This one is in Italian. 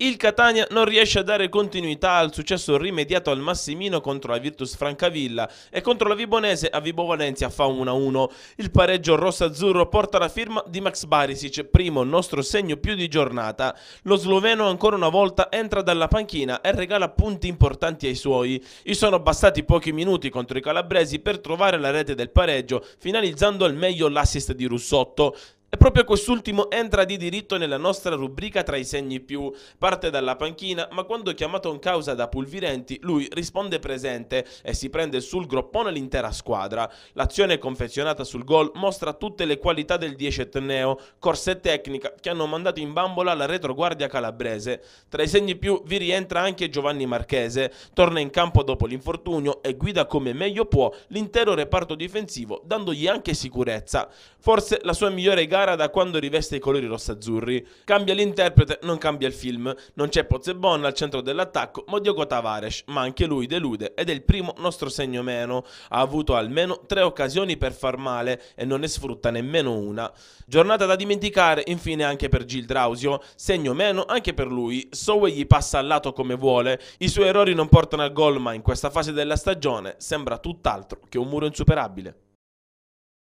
Il Catania non riesce a dare continuità al successo rimediato al Massimino contro la Virtus Francavilla e contro la Vibonese a Vibo Valencia fa 1-1. Il pareggio rosso-azzurro porta la firma di Max Barisic, primo nostro segno più di giornata. Lo sloveno ancora una volta entra dalla panchina e regala punti importanti ai suoi. Gli sono bastati pochi minuti contro i calabresi per trovare la rete del pareggio, finalizzando al meglio l'assist di Russotto. E proprio quest'ultimo entra di diritto nella nostra rubrica tra i segni più. Parte dalla panchina, ma quando chiamato in causa da Pulvirenti, lui risponde presente e si prende sul groppone l'intera squadra. L'azione confezionata sul gol mostra tutte le qualità del 10 etneo, corsa e tecnica che hanno mandato in bambola la retroguardia calabrese. Tra i segni più vi rientra anche Giovanni Marchese, torna in campo dopo l'infortunio e guida come meglio può l'intero reparto difensivo, dandogli anche sicurezza. Forse la sua migliore gara gara da quando riveste i colori rossazzurri. Cambia l'interprete, non cambia il film. Non c'è Pozzebon al centro dell'attacco, ma Diogo Tavares, ma anche lui delude ed è il primo nostro segno meno. Ha avuto almeno tre occasioni per far male e non ne sfrutta nemmeno una. Giornata da dimenticare infine anche per Gil Drausio, segno meno anche per lui. Sowe gli passa al lato come vuole, i suoi errori non portano al gol ma in questa fase della stagione sembra tutt'altro che un muro insuperabile.